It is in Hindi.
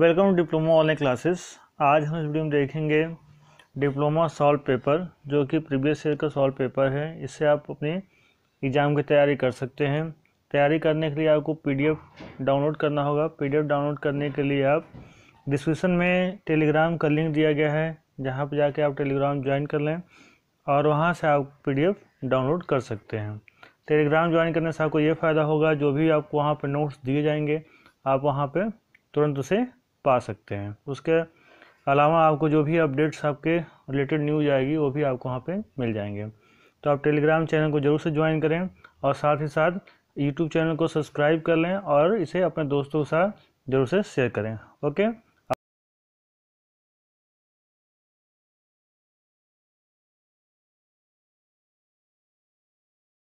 welcome to diploma online classes आज हम इस वीडियो में देखेंगे डिप्लोमा सॉल्व पेपर जो कि प्रीवियस ईयर का सॉल्व पेपर है इससे आप अपने एग्ज़ाम की तैयारी कर सकते हैं तैयारी करने के लिए आपको पीडीएफ डाउनलोड करना होगा पीडीएफ डाउनलोड करने के लिए आप डिस्क्रिप्शन में टेलीग्राम का लिंक दिया गया है जहाँ पर जाके आप टेलीग्राम ज्वाइन कर लें और वहाँ से आप पी डाउनलोड कर सकते हैं टेलीग्राम ज्वाइन करने से आपको ये फ़ायदा होगा जो भी आपको वहाँ पर नोट्स दिए जाएंगे आप वहाँ पर तुरंत उसे पा सकते हैं उसके अलावा आपको जो भी अपडेट्स आपके रिलेटेड न्यूज आएगी वो भी आपको वहाँ पे मिल जाएंगे तो आप टेलीग्राम चैनल को ज़रूर से ज्वाइन करें और साथ ही साथ यूट्यूब चैनल को सब्सक्राइब कर लें और इसे अपने दोस्तों के साथ ज़रूर से शेयर करें ओके